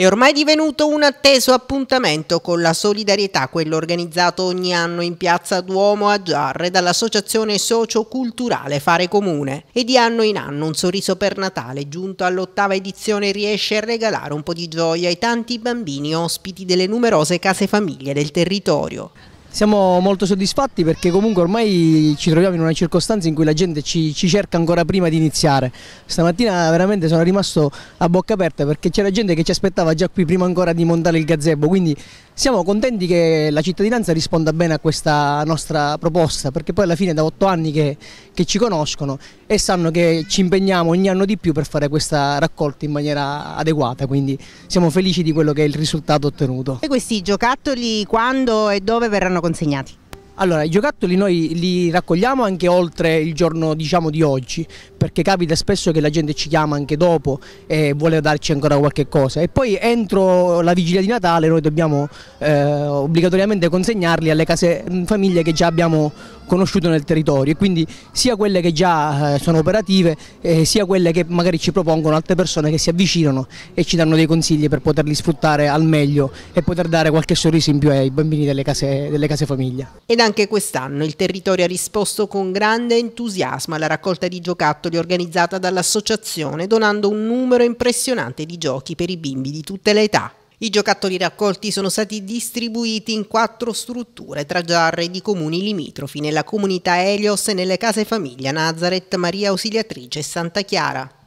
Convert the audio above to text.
È ormai divenuto un atteso appuntamento con la solidarietà, quello organizzato ogni anno in piazza Duomo a Giarre dall'associazione socio-culturale Fare Comune. E di anno in anno un sorriso per Natale, giunto all'ottava edizione, riesce a regalare un po' di gioia ai tanti bambini ospiti delle numerose case famiglie del territorio. Siamo molto soddisfatti perché comunque ormai ci troviamo in una circostanza in cui la gente ci, ci cerca ancora prima di iniziare. Stamattina veramente sono rimasto a bocca aperta perché c'era gente che ci aspettava già qui prima ancora di montare il gazebo, quindi siamo contenti che la cittadinanza risponda bene a questa nostra proposta perché poi alla fine da otto anni che, che ci conoscono e sanno che ci impegniamo ogni anno di più per fare questa raccolta in maniera adeguata, quindi siamo felici di quello che è il risultato ottenuto. E questi giocattoli quando e dove verranno vengono consegnati? Allora, i giocattoli noi li raccogliamo anche oltre il giorno diciamo, di oggi, perché capita spesso che la gente ci chiama anche dopo e vuole darci ancora qualche cosa. E poi entro la vigilia di Natale noi dobbiamo eh, obbligatoriamente consegnarli alle case mm, famiglie che già abbiamo conosciuto nel territorio e quindi sia quelle che già eh, sono operative eh, sia quelle che magari ci propongono altre persone che si avvicinano e ci danno dei consigli per poterli sfruttare al meglio e poter dare qualche sorriso in più ai bambini delle case, delle case famiglia. Ed anche quest'anno il territorio ha risposto con grande entusiasmo alla raccolta di giocattoli organizzata dall'associazione donando un numero impressionante di giochi per i bimbi di tutte le età. I giocattoli raccolti sono stati distribuiti in quattro strutture tra Giarre di comuni limitrofi, nella comunità Elios e nelle case famiglia Nazareth, Maria Ausiliatrice e Santa Chiara.